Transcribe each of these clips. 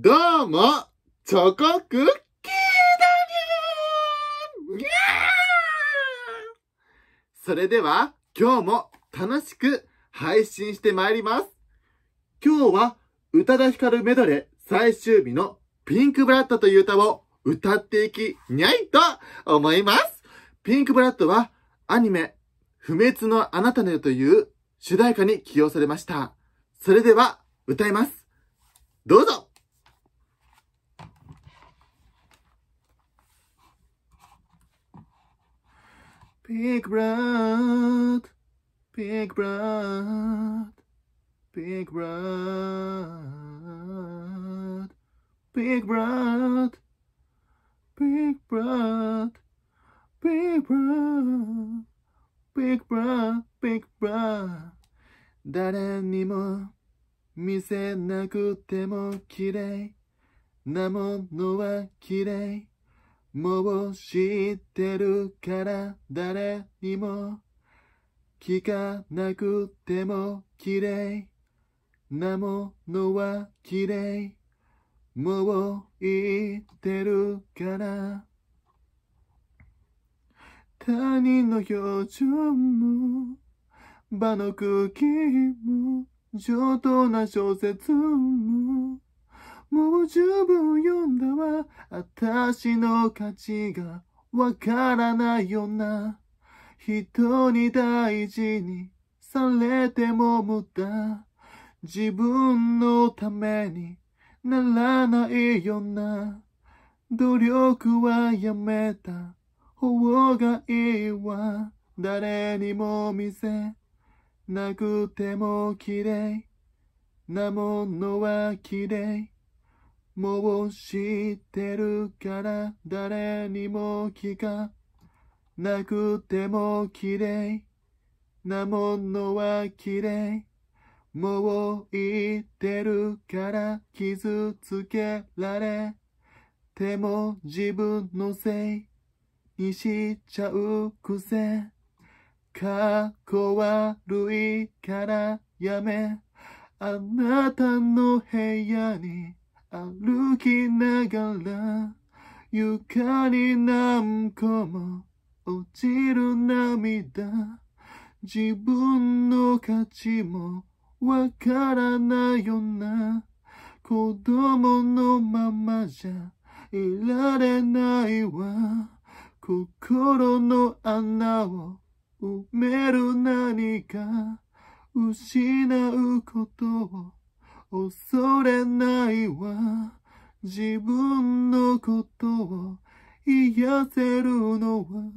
どうも、チョコクッキーだにゃそれでは、今日も楽しく配信してまいります。今日は、宇多田ヒカルメドレー最終日のピンクブラッドという歌を歌っていき、にゃいと思います。ピンクブラッドは、アニメ、不滅のあなたのよという主題歌に起用されました。それでは、歌います。どうぞ Big blood, big blood, big blood, big blood, big blood, big blood, big blood, big blood. 誰にも見せなくても綺麗なものは綺麗もう知ってるから誰にも聞かなくても綺麗なものは綺麗もう言ってるから他人の表情も場の空気も上等な小説ももう十分読んだわ。私の価値がわからないよな。人に大事にされても無駄。自分のためにならないよな。努力はやめた方がいいわ。誰にも見せなくても綺麗なものは綺麗。もう知ってるから誰にも聞かなくても綺麗なものは綺麗もう言ってるから傷つけられても自分のせいにしちゃう癖かっこ悪いからやめあなたの部屋に歩きながら床に何個も落ちる涙自分の価値もわからないよな子供のままじゃいられないわ心の穴を埋める何か失うことを恐れないわ。自分のことを癒せるのは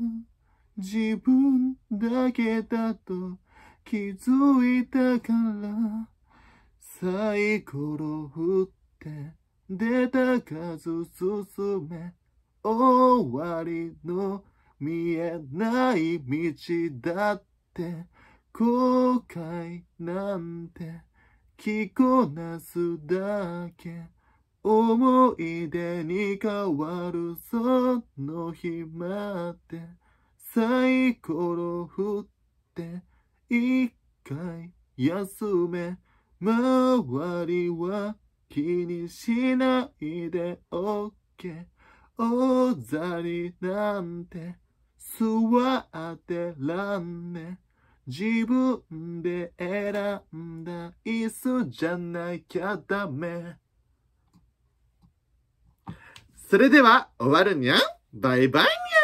自分だけだと気づいたからサイコロ振って出た数進め終わりの見えない道だって後悔なんて着こなすだけ思い出に変わるその日までサイコロ振って一回休め周りは気にしないで OK 大ざりなんて座ってらんね自分で選んだ椅子じゃなきゃダメ。それでは終わるにゃんバイバイにゃん